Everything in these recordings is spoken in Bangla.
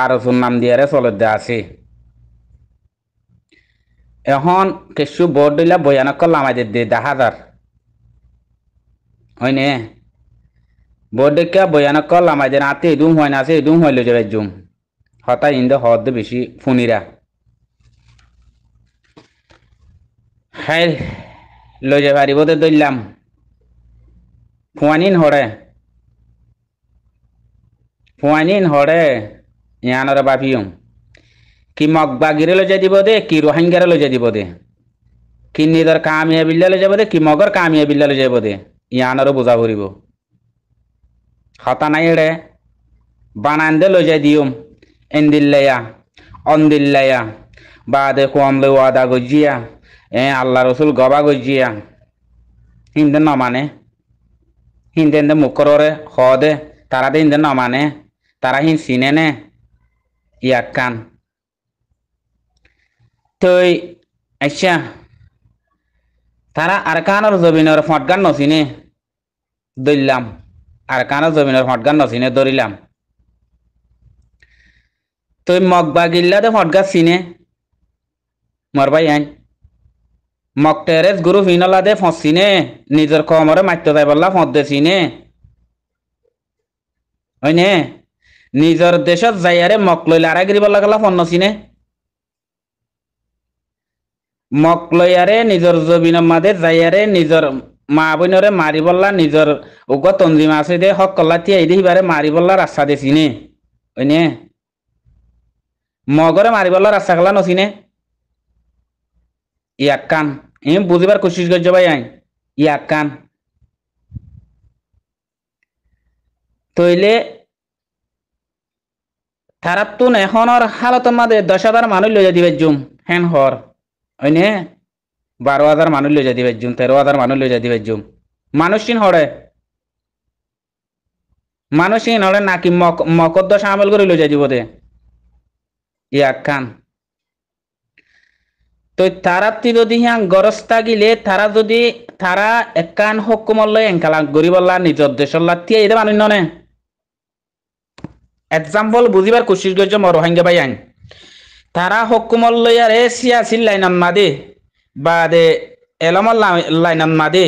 আরসুর নাম দিয়ারে চলত আছে এখন কিছু বোর্ড দিলা বয়ানক করলাম আজ দে দেখা হাজার হয় নে বোর্ড দেখা বয়ানক করলাম আজ আতে এদুম হয় না আছে এদুম হইল যাবে জুম হতাই ইন্দ হদ বেশি ফুনিরা হাই লৈ ভারি বোধে দে ফুয়ানিন হরে ফুয়ানিন হরে യാനൊര বাপিও কি മഗ്ബാഗിരലോ ജതിബോദേ കി দিব দে কি দিব দে কি নিদর কামিয়া বিল্লালে যাব দে কি মগর কামিয়া বিল্লালে যাব দে ইয়ানর বুঝা ভরিব হতা নাই এড়ে বানান দে লই যাই এন্দিল্লাইয়া অন্দিল্লাইয়া বা দে কোয়াম লই ওয়াদা গজিয়া এ আল্লাহ রসুল গবা গজিয়া হিন্দে নমানে হিন্দে মুখর হ দে তারা দে হিন্দে নমানে তারা হিন সিনে নে ya can tơi acha tara arkanor zominor fotgan nosine dullam arkanor zominor fotgan sine dorilam তই মগ বা গিল্লাতে ফটগা চিনে মরবাই আইন মগ টেরেস গুরু ভিনলাদে ফঁস চিনে নিজের কমরে মাত্য যাই বললা ফঁদ দে চিনে হয়নে নিজৰ দেশত যাইয়ারে মক লৈ লাৰাই গিৰিব লাগলা ফন্ন চিনে মক লয়াৰে নিজৰ জবিন মাদে যাইয়ারে নিজৰ মা বইনরে মারি বললা নিজৰ উগ তঞ্জিমা আছে দে হক কলা তিয়াই দে সিবাৰে মাৰি বললা ৰাস্তা দে চিনে হয়নে মগৰে মারি বললা ৰাস্তা গলা নচিনে ইয়াক কান ই বুজিবাৰ কোচিছ কৰি যাবাই আই ইয়াক কান তইলে থারাপ্তুন এখনর হালত মাদে দশ হাজার মানুষ লইয়া দিবে জুম হেন হর হইনে বারো হাজার মানুষ লইয়া দিবে জুম তেরো হাজার মানুষ লইয়া দিবে জুম চিন হরে চিন হরে নাকি মক মকদ্দ আমল করে লইয়া দিব দে ইয়াক খান তো তি যদি হ্যাঁ গরজ থাকিলে তারা যদি তারা একান হকুমল্লে এংকালা গরিবল্লা নিজ দেশল্লা তিয়া এটা মানুষ ননে এক্সাম্পল বুঝিবার কোশিশ করছো মো রোহিঙ্গা ভাই আইন তারা হকুমল লইয়ারে এ সিয়াসির লাইনান মাদে বা দে এলমল লাইনান মাদে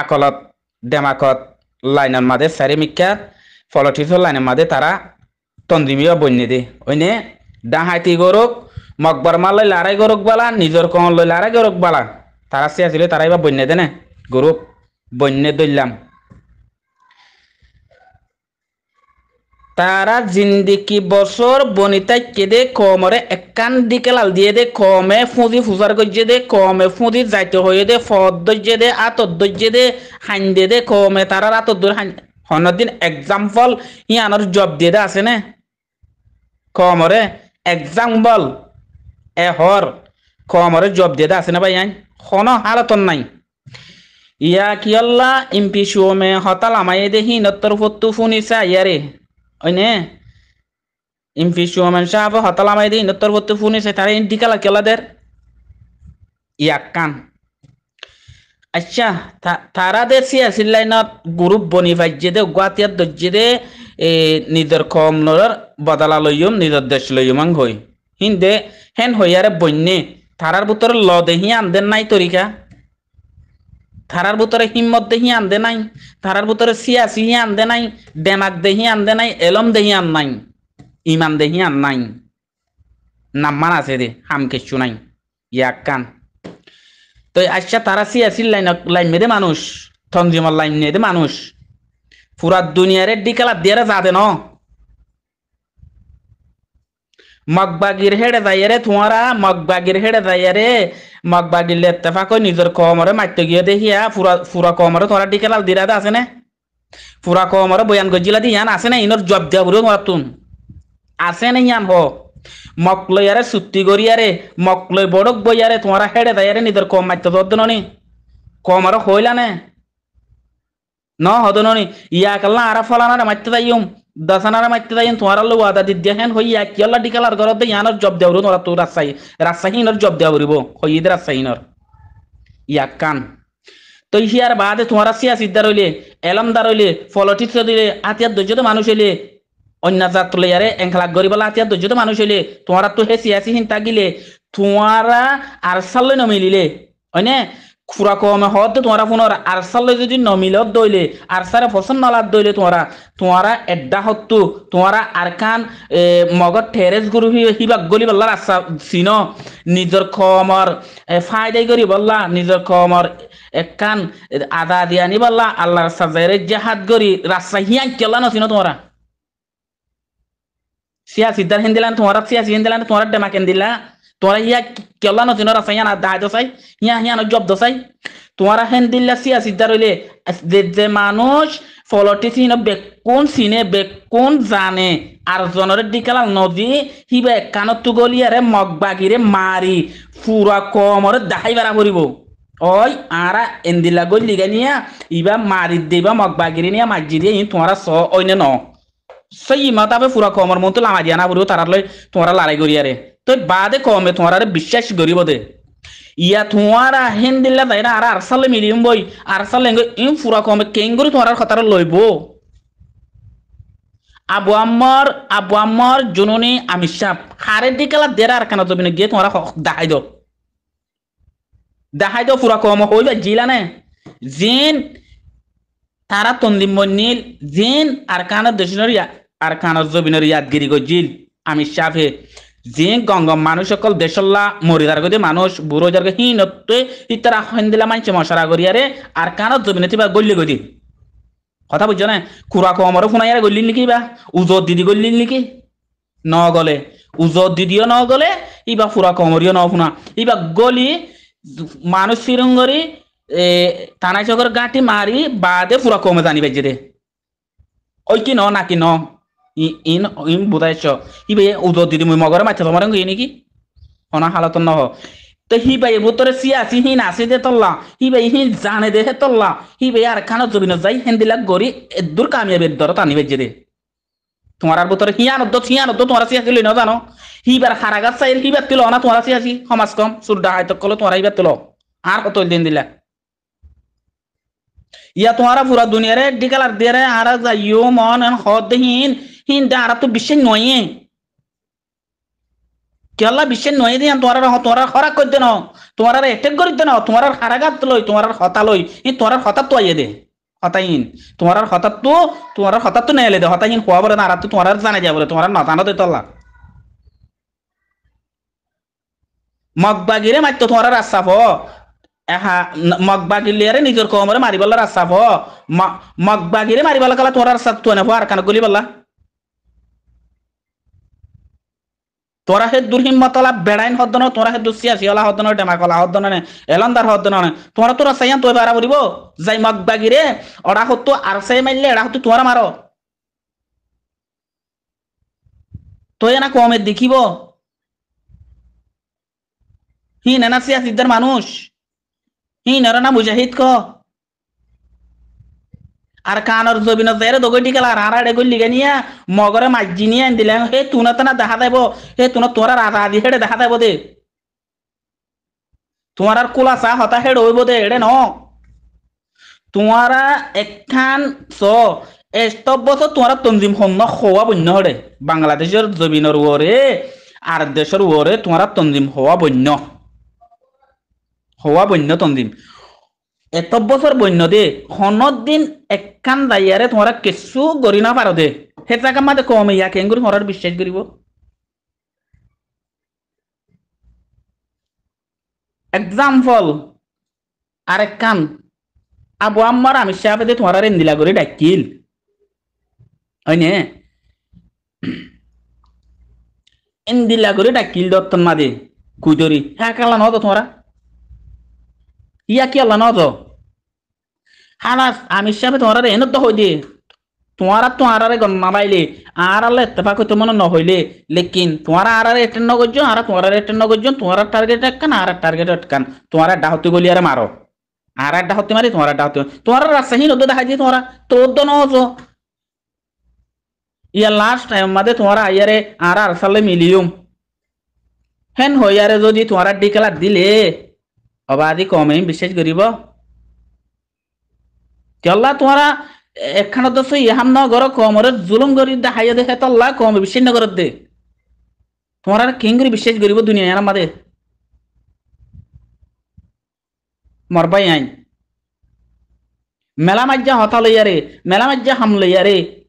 আকলত দেমাকত লাইনান মাদে সারিমিকা ফলটিসর লাইনান মাদে তারা তন্দিমীয় বন্যে দে ওইনে ডাহাইতি গরক মকবর মালয় লড়াই গরক বালা নিজের কল লই লারাই গরক বালা তারা সিয়াছিল তারাই বা বন্যে না গরুক বন্যে দইলাম তারা জিন্দিকি বছর বনিতা কেদে কমরে একান দিকে লাল দিয়ে দে কমে ফুঁজি ফুজার গজ্জে দে কমে ফুঁজি যাইতে হয়ে দে ফদ দজ্জে দে আতর দজ্জে দে হাইন দিয়ে দে কমে তারা আতর দূর হাইন হনদিন এক্সাম্পল ই ইয়ানোর জব দিয়ে দে আছে নে কমরে এক্সাম্পল এ হর কমরে জব দিয়ে দে আছে না ভাই আইন হন হালতন নাই ইয়া কি কিয়ল্লা ইম্পিসুমে হতাল আমায় দেহি নত্তর ফত্তু ফুনিসা ইয়ারে ওইনে ইমফি সুহমেন সাহাব হতালামাই দিই নত্তরবর্তী ফোন এসে তারা ইন্ডিকালা কেলাদের ইয়াক্কান আচ্ছা তারা দে সিয়াসিল লাইনত গ্রুপ বনি ফাইজে দে গুয়াতিয়ার দজ্জে দে নিজের কম নরর বদলা লইম নিজের দেশ লইম হই হিন্দে হেন হইয়ারে বন্যে তারার বুতর ল দেহি আনদেন নাই তরিকা থারার ভিতরে হিম্মত দেহি আনদে নাই থারার ভিতরে সিয়াসি আনদে নাই ডেমাক দেহি আনদে নাই এলম দেহি আন নাই ইমান দেহি আন নাই নাম্মান আছে দে হাম কিছু নাই ইয়াক কান তো আচ্ছা তারা সিয়াসির লাইন লাইন মেয়েদের মানুষ তঞ্জিমার লাইন মেয়েদের মানুষ পুরা দুনিয়ারে ডিকালা দিয়ারে যাতে ন মগবাগির হেড়ে যাইয়ারে তোমারা মগবাগির হেড়ে যাইয়ারে মগবাগিলে ইত্তেফাক নিজের কমরে মারতে গিয়ে দেখিয়া পুরা পুরা কমরে তোরা ডিকেলাল দিরা আছে না পুরা কমরে বয়ান গজিলা দি ইয়ান আছে না ইনর জব দিয়া বুড়ো তুন আছে না ইয়ান হ মকলয়ারে সুত্তি গরিয়ারে মকলয় বড়ক বইয়ারে তোমারা হেড়ে যাইয়ারে নিজের কম মারতে ধরতো ননি কমরে হইলা না ন হদননি ইয়া কাল্লা আরা ফলানা মারতে যাইম দাসানার মাইতে যাই তোমারালো ওয়াদা দি দেখেন হই ডিকালার দে ইয়ানর জব দেওর তো জব দেওরিব হই ইদ রাজশাহীনর ইয়াক তো ইয়ার বাদে তোমারা সিয়া সিদ্দার হইলে এলমদার হইলে ফলটিত্র দিলে আতিয়ার ধৈর্য মানুষ হইলে অন্য জাত তুলে ইয়ারে এংখলাক গরিবলা আতিয়ার ধৈর্য তো মানুষ হইলে তোমার তো হেসি আসি চিন্তা গিলে তোমারা আর সাল্লে নমিলিলে অনে খুরা কমে হতে তোমরা পুনর আরসালে যদি নমিলত দইলে আরসারে ফসল নলাত দইলে তোমরা তোমরা এড্ডা হত্তু তোমরা কান মগর ঠেরেস গুরু হিবা গলি বললার আশা আচ্ছা সিন নিজের কমর ফায়দাই করি বললা নিজের কমর একান আদা দিয়া নি বল্লা আল্লাহর যে হাত গরি রাস্তা হিয়ান কেলা নসিন তোমরা সিয়া সিদ্ধার হিন্দিলান তোমরা সিয়া সিহেন দিলান তোমরা ডেমা কেন দিলা তোরা ইয়া কেলা নতুন আছে ইয়া দাহ দসাই ইয়া হিয়া ন জব দসাই তোমারা হেন দিল্লা সিয়া সিদ্ধা রইলে যে মানুষ ফলটি সিন বেকুন সিনে বেকুন জানে আর জনরে ডিকালাল নদী হিবে কানত তুগলিয়ারে মগ বাগিরে মারি পুরা কমরে দাহাই বেড়া করিব ওই আরা এন্দিলা গই লিগা নিয়া ইবা মারি দেবা মগ বাগিরে নিয়া মাজি দিয়ে তোমারা স অইনে ন সেই মাতাবে পুরা কমর মতো লামা দিয়া না বলিও তারা লই তোমরা লড়াই করিয়ারে তো বাদে কমে তোমার আরে বিশ্বাস করিব দে ইয়া তোমার আহেন দিলা তাই না আর আরসালে মিলিম বই আরসালে ইম ফুরা কমে কেং করে তোমার কথার লইব আবু আমার আবু আমার জুনুনি আমি সাপ হারে দিকেলা দেরা আর কেন তুমি গিয়ে তোমার দেখাই দো দেখাই দো পুরা কম হইবা জিলা নে জিন তারা তন্দিম নীল জিন আর কানের দেশনের আর কানের জবিনের ইয়াদগিরি গো আমি সাপ হে যে গঙ্গম মানুষ সকল দেশল্লা মরিদার গদি মানুষ বুড়ো যার হীন ইতারা হইন্দিলা মানছে মশারা গরিয়ারে আর কান জমিনে তিবা গলি গদি কথা বুঝছো না খুরা কমরও ফুনাইয়ারে গল্লি নাকি বা উজর দিদি গল্লি নাকি ন গলে উজর দিদিও ন গলে ইবা ফুরা কমরিও ন ফুনা ইবা গলি মানুষ সিরঙ্গরি থানা চকর গাঁটি মারি বাদে ফুরা কমে জানিবে যে ওই কি ন নাকি ন in in budaicho hibe udo didi mui mogore ma telo marangu yeniki ona halaton no তো হি ভাই বুতরে সিয়াসি হিন আসি দে তল্লা হি বাই হিন জানে দে হে তল্লা হি ভাই আর খানো জবিন যাই হেন্দিলা গরি দূর কামিয়াবের দর তানি বেজে দে তোমার আর বুতরে হিয়া নদ্দ হিয়া নদ্দ তোমার সিয়াসি লই না জানো হি বার হারাগাত সাইল হি বার তিলো না তোমার সিয়াসি সমাজ কম সুরডা হাইতক কলো তোমার হি বার তিলো আর কত দিন দিলা ইয়া তোমারা পুরা দুনিয়ারে ডিকালার দিয়ে আৰ যাইও মন হদ হিন হিন্দা আর তো বিশ্বের নয়ে কেলা বিশ্বের নয়ে দিয়ে তোমার তোমার খরাক করতে ন তোমার এটেক করিতে ন তোমার হারাগাত লই তোমার হতা লই তোমার হতা তো আইয়ে দে হতাইন তোমার হঠাৎ তো তোমার হঠাৎ তো নেলে দে হতাইন খোয়া বলে না আর তো তোমার জানা যায় বলে তোমার নতানো দে তল্লা মগবাগিরে মাত্র তোমার রাস্তা ফ এহা মগবাগিলিয়ারে নিজের কমরে মারিবল রাস্তা ফ মগবাগিরে মারিবল কালা তোমার রাস্তা তো না ফ আর কান গুলি বললা তোরা হে দুর্হিম্মতলা বেড়াইন হদন তোরা হে দুসিয়া সিয়লা হদন ডেমাকলা হদন নে এলন্দার হদন নে তোরা তোরা সাইয়া তুই বারা বলিব যাই মগ বাগিরে অড়া হত আর সাই মাইলে এড়া হতো তোরা মারো তোয়ে না কমে দেখিব হি নেনা সিয়া সিদ্ধার মানুষ হি নেরা না মুজাহিদ কহ আর কানর জবিন জেরে দগই টিকাল মগরে মাজি নিয়ে আন হে তুনা তনা দেখা দেব হে তুনা তোরা রাজা আদি হেড়ে দেখা দেব দে তোমার আর কোলা চা হতা হেড় হইব দে হেড়ে ন তোমারা একখান চ এস্তব বছর তোমারা তঞ্জিম হন হওয়া বন্য হরে বাংলাদেশের জমিনের ওরে আর দেশের ওরে তোমার তঞ্জিম হওয়া বন্য হওয়া বন্য তঞ্জিম এত বছর বন্য দে দিন একখান দাইয়ারে তোমরা কিছু গড়ি না পারো দে সেটা কামাতে কম ইয়া কেন করে বিশ্বাস করিব এক্সাম্পল একখান আবু আমার আমি সাহেবে তোমরা ইন্দিলা করে ডাকিল হয়নে এন্দিলা করে ডাকিল দত্তন মাদে কুইতরি হ্যাঁ কালা নতো তোমরা ইয়া কি আল্লাহ নজ হানাস আমি সাহেব তোমার এনে তো হই দিয়ে তোমারা তোমারারে গণনা বাইলে আর আল্লাহ ইত্তেফাক হইতে মনে নহইলে লেকিন তোমারা আর আর এটেন নগজ্য আর তোমার এটেন নগজ্য তোমার টার্গেট আর টার্গেট তোমার মারো আর একটা হতে মারি তোমার একটা হতে তোমার রাজশাহী নদ দেখা যায় তোমার তোর তো নজ ইয়া লাস্ট টাইম মাদে তোমার আইয়ারে আর আর সালে মিলিয়ম হেন হইয়ারে যদি তোমার ডিকেলা দিলে অবাধি কমেই বিশ্বাস করিব কেল্লা তোমারা একখান দশ ইহাম নগর কমরে জুলুম করি হাইয়া দেখে তল্লা কম বিশ্বাস নগর দে তোমারা কিং করে বিশ্বাস করিব দুনিয়া আমাদের মরবাই আইন মেলা মাজ্জা হতা লইয়া মেলা মাজ্জা হাম লইয়া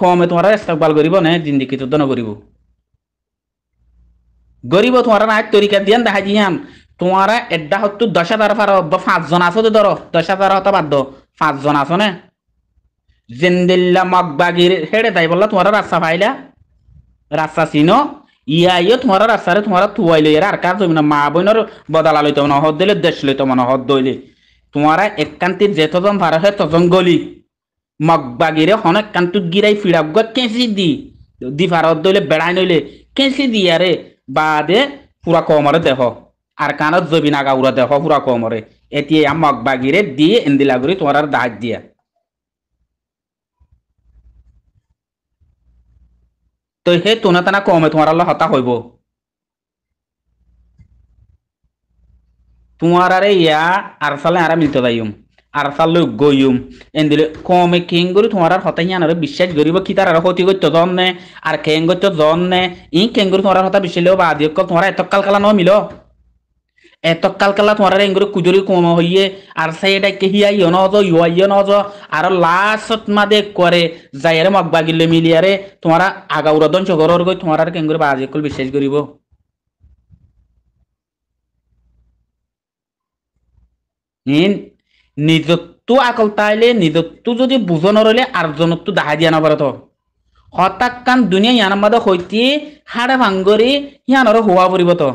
কমে তোমারা ইস্তকবাল করিব নে জিন্দিগি তো দন করিব গরিব তোমারা নাক তরিকা দিয়ান দেখা দিয়ান তোমারা এটা হতো দশ হাজার ফার পাঁচজন আছো তো ধরো দশ হাজার হতো বাদ পাঁচজন আছো না জেন্দিল্লা মগবাগির হেড়ে তাই বললা তোমারা রাস্তা পাইলা রাস্তা চিনো ইয়া ইয়ে তোমার রাস্তারে তোমারা তুয়াই লই আর কাজ হইব না মা বোনের বদলা লইতো না হদ দিলে দেশ লইতো না হদ দইলে তোমারা একান্তি যেতজন ভাড়া হয় তজন গলি মগবাগিরে হন একান্তুত গিরাই ফিড়াব গত কেঁচি দি দি ভাড়া হদ দইলে বেড়াই নইলে কেঁচি দি আরে বাদে পুরা কমরে দেহ আর কানত জবি নাগা উড়া দেহ পুরা কমরে এটিয়ে আমাক বাগিরে দিয়ে এন্দিলা করি তোমার দাহাজ দিয়া তো সেই তোনা টানা কমে তোমার হতা হইব তোমার আরে ইয়া আর সালে আর মিলতে যাইম আর সালে গইম এন্দিলে কমে কেং করি তোমার আর হতা ইয়ান বিশ্বাস গরিব কি তার আর ক্ষতি করতে জন নে আর কেং করতে জন নে ই কেং করি তোমার হতা বিশ্বাস বা দিয়ক তোমার এত কাল কালা ন মিলো তৎকাল কালা তোমার এঙ্গুরি কুজুরি কম হইয়ে আর সাইডে কেহিয়া ইয় নজ ইয়াই ইয় নজ আর লাস্ট মাদে করে যাইয়ারে মগ বাগিলে মিলিয়ারে তোমারা আগাউর দঞ্চ গরর গই তোমার আর কেঙ্গুরি বাজে কল বিশ্বাস করিব নিন নিজত্ব আকল তাইলে নিজত্ব যদি বুঝো নরলে আর জনত্ব দাহা দিয়া না পারত হতাক কান দুনিয়া ইয়ানার মাদে হইতে হাড়ে ভাঙ্গরি ইয়ানর হওয়া তো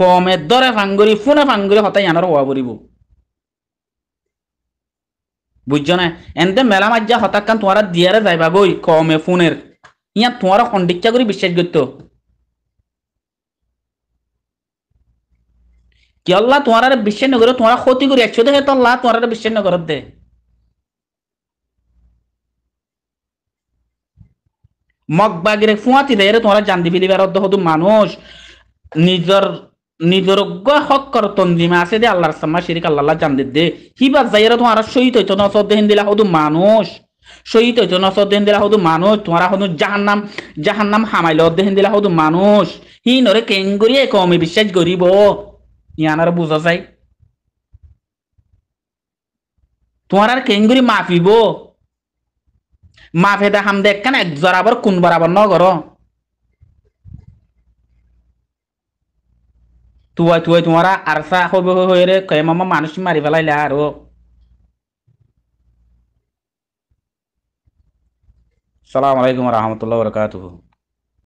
কম দরে ভাঙ্গুরি ফুনে ভাঙ্গুরি হতাই আনার হওয়া পড়ব বুঝছ না এনতে মেলা মাজ্জা হতাক কান তোমার দিয়ারে যাইবা বই কমে ফুনের ইয়া তোমার খন্ডিচ্ছা করে বিশ্বাস করতো কি আল্লাহ তোমার বিশ্বাস নগর তোমার ক্ষতি করে আসছো দেখে তো আল্লাহ তোমার বিশ্বাস নগর দে মগ বাগিরে ফুয়াতি দেয় তোমারা জান হতো মানুষ নিজের নিদরজ্ঞ হক কর তন্দিমা আছে দে আল্লাহর সাম্মা শিরিক আল্লাহ জান দে হিবা যাইরা তোমার শহীদ হইতো নসর দেহিন দিলা হদু মানুষ শহীদ হইতো নসর দেহিন দিলা হদু মানুষ তোমারা হদু জাহান্নাম জাহান্নাম হামাইল দেহিন দিলা হদু মানুষ হি নরে কেং এক কমে বিশ্বাস করিব ইয়ানার বুঝা যায় তোমার আর কেঙ্গুরি মাফিব মাফে দা হাম দেখ কেন এক জরাবর কোন বরাবর নগর তুয়াই তুয়াই তোমারা আরসা হবে হয়ে রে কয়ে মামা মানুষ মারি ফেলাইলে আরো সালাম আলাইকুম রহমতুল্লাহ বরকাতুহ